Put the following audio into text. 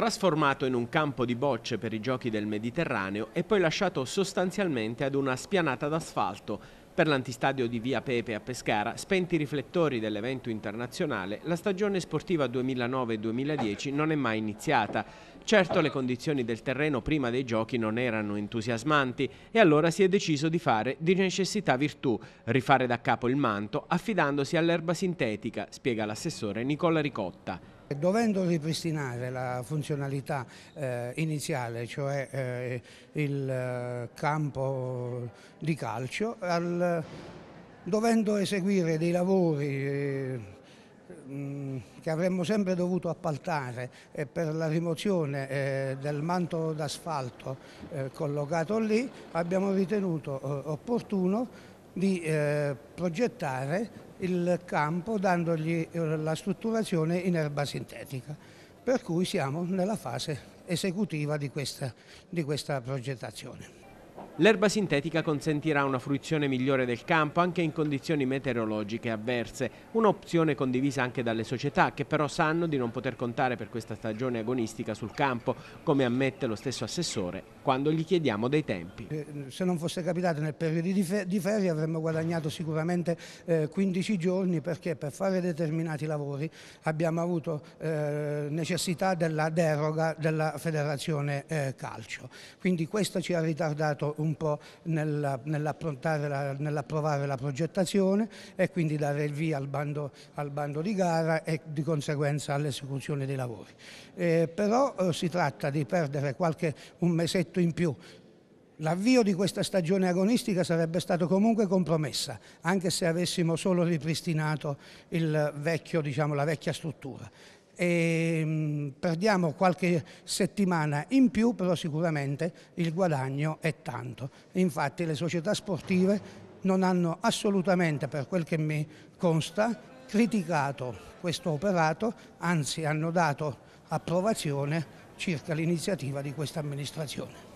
trasformato in un campo di bocce per i giochi del Mediterraneo e poi lasciato sostanzialmente ad una spianata d'asfalto. Per l'antistadio di Via Pepe a Pescara, spenti i riflettori dell'evento internazionale, la stagione sportiva 2009-2010 non è mai iniziata. Certo le condizioni del terreno prima dei giochi non erano entusiasmanti e allora si è deciso di fare di necessità virtù, rifare da capo il manto affidandosi all'erba sintetica, spiega l'assessore Nicola Ricotta. Dovendo ripristinare la funzionalità eh, iniziale, cioè eh, il eh, campo di calcio, al, dovendo eseguire dei lavori eh, che avremmo sempre dovuto appaltare eh, per la rimozione del manto d'asfalto collocato lì, abbiamo ritenuto opportuno di progettare il campo dandogli eh, la strutturazione in erba sintetica, per cui siamo nella fase esecutiva di questa, di questa progettazione. L'erba sintetica consentirà una fruizione migliore del campo anche in condizioni meteorologiche avverse, un'opzione condivisa anche dalle società che però sanno di non poter contare per questa stagione agonistica sul campo, come ammette lo stesso assessore quando gli chiediamo dei tempi. Eh, se non fosse capitato nel periodo di, ferie avremmo guadagnato sicuramente 15 eh, giorni perché per fare determinati lavori abbiamo avuto eh, necessità della deroga della federazione calcio, quindi questo ci ha ritardato un po' nell'approvare la, la progettazione e quindi dare il via al bando, al bando di gara e di conseguenza all'esecuzione dei lavori. Eh, però eh, si tratta di perdere qualche, un mesetto in più L'avvio di questa stagione agonistica sarebbe stato comunque compromessa, anche se avessimo solo ripristinato vecchio, diciamo, la vecchia struttura e ehm, perdiamo qualche settimana in più, però sicuramente il guadagno è tanto. Infatti le società sportive non hanno assolutamente, per quel che mi consta, criticato questo operato, anzi hanno dato approvazione circa l'iniziativa di questa amministrazione.